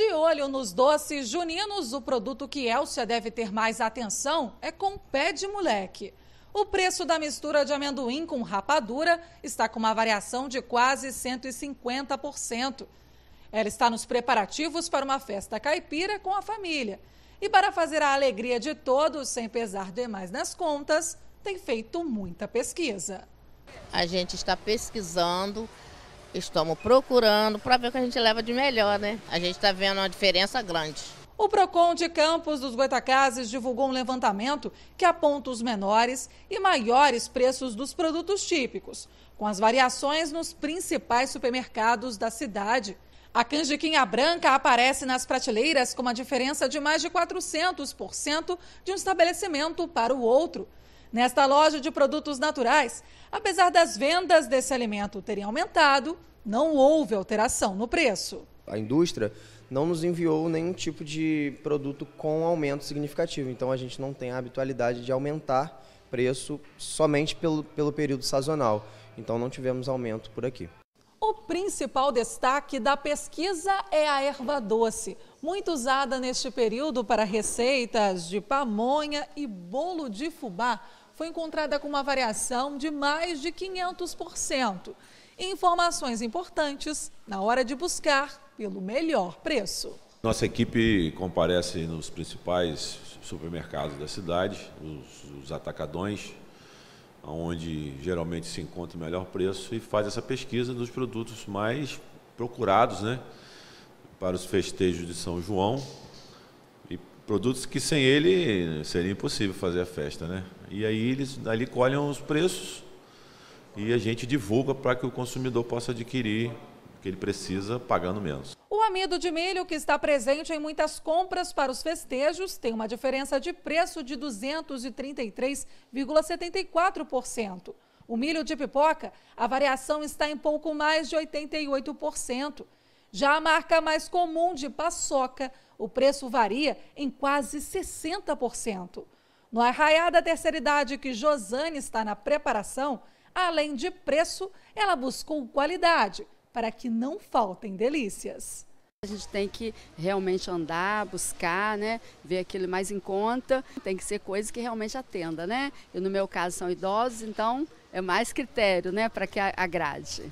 De olho nos doces juninos, o produto que Elcia deve ter mais atenção é com pé de moleque. O preço da mistura de amendoim com rapadura está com uma variação de quase 150%. Ela está nos preparativos para uma festa caipira com a família. E para fazer a alegria de todos, sem pesar demais nas contas, tem feito muita pesquisa. A gente está pesquisando Estamos procurando para ver o que a gente leva de melhor, né? A gente está vendo uma diferença grande. O PROCON de Campos dos Goitacazes divulgou um levantamento que aponta os menores e maiores preços dos produtos típicos, com as variações nos principais supermercados da cidade. A canjiquinha branca aparece nas prateleiras com uma diferença de mais de 400% de um estabelecimento para o outro. Nesta loja de produtos naturais, apesar das vendas desse alimento terem aumentado, não houve alteração no preço. A indústria não nos enviou nenhum tipo de produto com aumento significativo, então a gente não tem a habitualidade de aumentar preço somente pelo, pelo período sazonal. Então não tivemos aumento por aqui. O principal destaque da pesquisa é a erva doce, muito usada neste período para receitas de pamonha e bolo de fubá foi encontrada com uma variação de mais de 500%. Informações importantes na hora de buscar pelo melhor preço. Nossa equipe comparece nos principais supermercados da cidade, os, os atacadões, onde geralmente se encontra o melhor preço, e faz essa pesquisa dos produtos mais procurados né, para os festejos de São João, Produtos que sem ele seria impossível fazer a festa, né? E aí eles ali colhem os preços e a gente divulga para que o consumidor possa adquirir o que ele precisa pagando menos. O amido de milho, que está presente em muitas compras para os festejos, tem uma diferença de preço de 233,74%. O milho de pipoca, a variação está em pouco mais de 88%. Já a marca mais comum de paçoca, o preço varia em quase 60%. No arraiá da terceira idade que Josane está na preparação, além de preço, ela buscou qualidade para que não faltem delícias. A gente tem que realmente andar, buscar, né? Ver aquilo mais em conta. Tem que ser coisa que realmente atenda, né? E no meu caso são idosos, então é mais critério, né? Para que agrade.